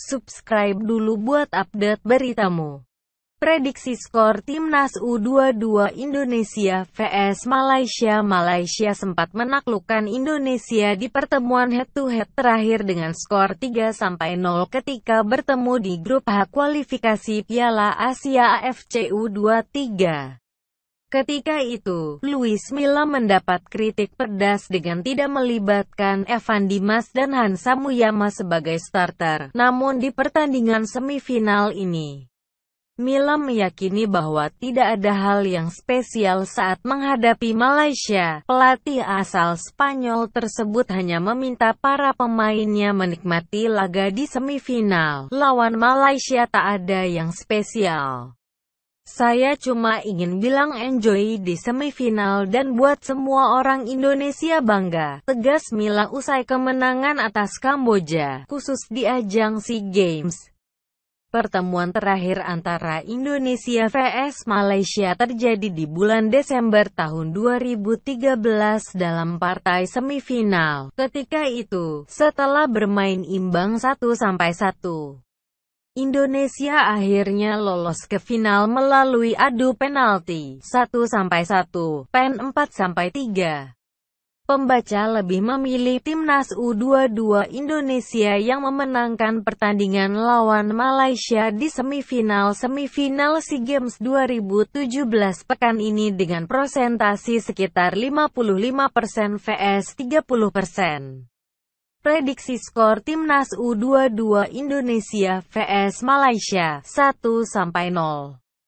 Subscribe dulu buat update beritamu. Prediksi skor Timnas U22 Indonesia vs Malaysia Malaysia sempat menaklukkan Indonesia di pertemuan head-to-head -head terakhir dengan skor 3-0 ketika bertemu di grup H kualifikasi Piala Asia AFC U23. Ketika itu, Luis Milla mendapat kritik pedas dengan tidak melibatkan Evan Dimas dan Hansa Muyama sebagai starter. Namun di pertandingan semifinal ini, Milla meyakini bahwa tidak ada hal yang spesial saat menghadapi Malaysia. Pelatih asal Spanyol tersebut hanya meminta para pemainnya menikmati laga di semifinal. Lawan Malaysia tak ada yang spesial. Saya cuma ingin bilang enjoy di semifinal dan buat semua orang Indonesia bangga. Tegas Mila usai kemenangan atas Kamboja, khusus di ajang SEA Games. Pertemuan terakhir antara Indonesia vs Malaysia terjadi di bulan Desember tahun 2013 dalam partai semifinal. Ketika itu, setelah bermain imbang 1-1, Indonesia akhirnya lolos ke final melalui adu penalti 1-1, pen 4-3. Pembaca lebih memilih timnas U22 Indonesia yang memenangkan pertandingan lawan Malaysia di semifinal-semifinal SEA Games 2017 pekan ini dengan prosentasi sekitar 55% vs 30%. Prediksi skor timnas U22 Indonesia vs Malaysia 1 0.